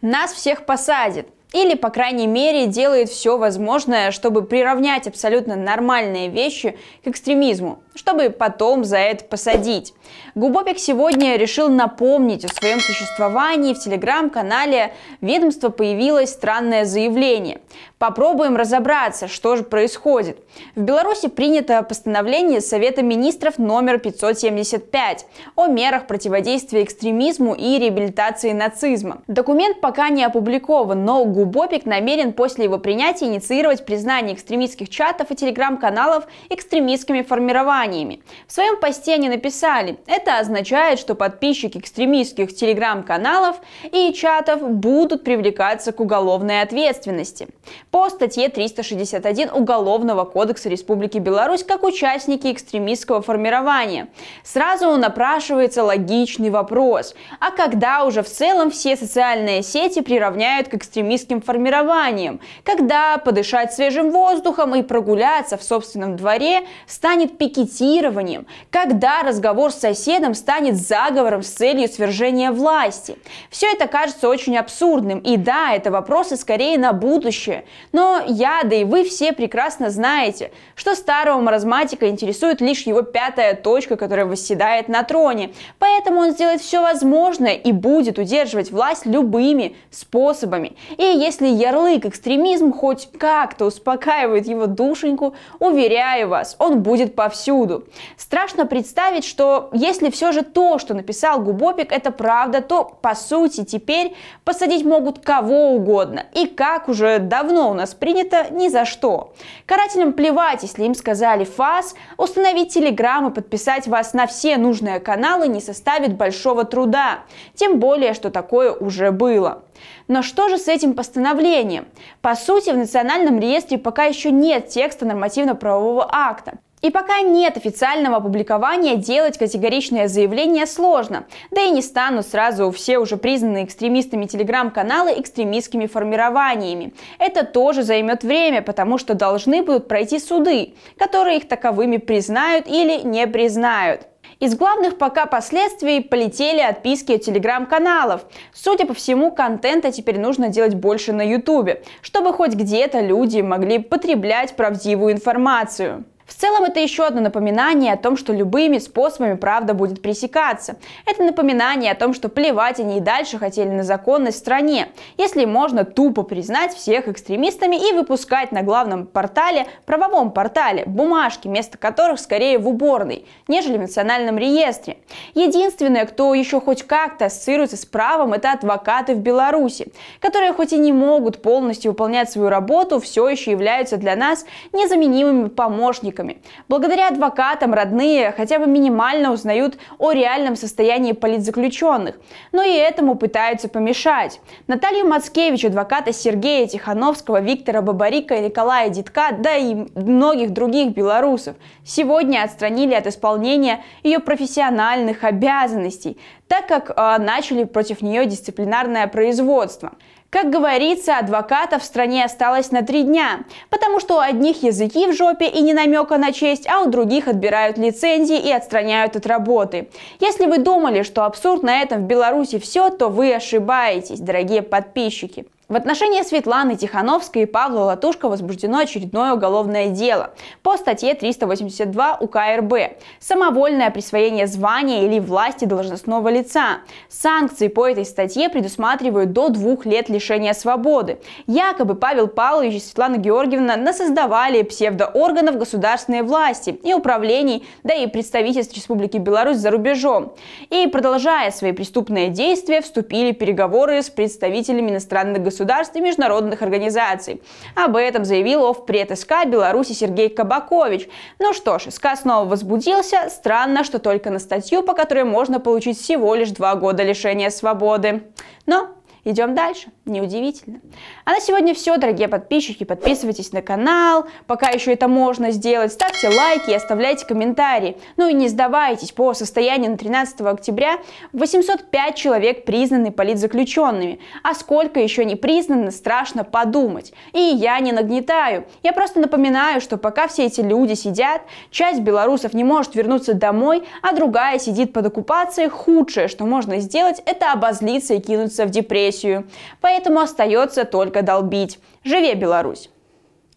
Нас всех посадят. Или, по крайней мере, делает все возможное, чтобы приравнять абсолютно нормальные вещи к экстремизму, чтобы потом за это посадить. Губопик сегодня решил напомнить о своем существовании. В телеграм-канале ведомства появилось странное заявление. Попробуем разобраться, что же происходит. В Беларуси принято постановление Совета министров номер 575 о мерах противодействия экстремизму и реабилитации нацизма. Документ пока не опубликован, но другу Бобик намерен после его принятия инициировать признание экстремистских чатов и телеграм-каналов экстремистскими формированиями. В своем посте они написали, это означает, что подписчики экстремистских телеграм-каналов и чатов будут привлекаться к уголовной ответственности. По статье 361 Уголовного кодекса Республики Беларусь как участники экстремистского формирования. Сразу напрашивается логичный вопрос, а когда уже в целом все социальные сети приравняют к экстремистским туристическим формированием, когда подышать свежим воздухом и прогуляться в собственном дворе станет пикетированием, когда разговор с соседом станет заговором с целью свержения власти. Все это кажется очень абсурдным, и да, это вопросы скорее на будущее. Но я, да и вы все прекрасно знаете, что старого маразматика интересует лишь его пятая точка, которая восседает на троне. Поэтому он сделает все возможное и будет удерживать власть любыми способами. И если ярлык экстремизм хоть как-то успокаивает его душеньку, уверяю вас, он будет повсюду. Страшно представить, что если все же то, что написал Губопик, это правда, то по сути теперь посадить могут кого угодно. И как уже давно у нас принято, ни за что. Карателям плевать, если им сказали ФАС, установить телеграм и подписать вас на все нужные каналы не составит большого труда. Тем более, что такое уже было. Но что же с этим постановлением? По сути, в Национальном реестре пока еще нет текста нормативно-правового акта. И пока нет официального опубликования, делать категоричное заявление сложно. Да и не станут сразу все уже признанные экстремистами телеграм-каналы экстремистскими формированиями. Это тоже займет время, потому что должны будут пройти суды, которые их таковыми признают или не признают. Из главных пока последствий полетели отписки от телеграм-каналов. Судя по всему, контента теперь нужно делать больше на ютубе, чтобы хоть где-то люди могли потреблять правдивую информацию. В целом это еще одно напоминание о том, что любыми способами правда будет пресекаться. Это напоминание о том, что плевать они и дальше хотели на законность в стране, если можно тупо признать всех экстремистами и выпускать на главном портале, правовом портале, бумажки, место которых скорее в уборной, нежели в национальном реестре. Единственное, кто еще хоть как-то ассоциируется с правом, это адвокаты в Беларуси, которые хоть и не могут полностью выполнять свою работу, все еще являются для нас незаменимыми помощниками попытками. Благодаря адвокатам родные хотя бы минимально узнают о реальном состоянии политзаключенных, но и этому пытаются помешать. Наталья Мацкевич, адвоката Сергея Тихановского, Виктора Бабарика и Николая Дитка, да и многих других белорусов, сегодня отстранили от исполнения ее профессиональных обязанностей, так как э, начали против нее дисциплинарное производство. Как говорится, адвокатов в стране осталось на три дня, потому что у одних языки в жопе и не намека на честь, а у других отбирают лицензии и отстраняют от работы. Если вы думали, что абсурд на этом в Беларуси все, то вы ошибаетесь, дорогие подписчики. В отношении Светланы Тихановской и Павла Латушка возбуждено очередное уголовное дело по статье 382 УК РБ «Самовольное присвоение звания или власти должностного лица». Санкции по этой статье предусматривают до двух лет лишения свободы. Якобы Павел Павлович и Светлана Георгиевна насоздавали псевдоорганов государственной власти и управлений, да и представительств Республики Беларусь за рубежом. И, продолжая свои преступные действия, вступили переговоры с представителями иностранных государств государств и международных организаций. Об этом заявил овпред СК Беларуси Сергей Кабакович. Ну что ж, СК снова возбудился. Странно, что только на статью, по которой можно получить всего лишь два года лишения свободы. Но Идем дальше, неудивительно. А на сегодня все, дорогие подписчики, подписывайтесь на канал, пока еще это можно сделать, ставьте лайки и оставляйте комментарии. Ну и не сдавайтесь, по состоянию на 13 октября 805 человек признаны политзаключенными, а сколько еще не признаны, страшно подумать. И я не нагнетаю, я просто напоминаю, что пока все эти люди сидят, часть белорусов не может вернуться домой, а другая сидит под оккупацией, худшее, что можно сделать, это обозлиться и кинуться в депрессию агрессию. Поэтому остается только долбить. Живе Беларусь!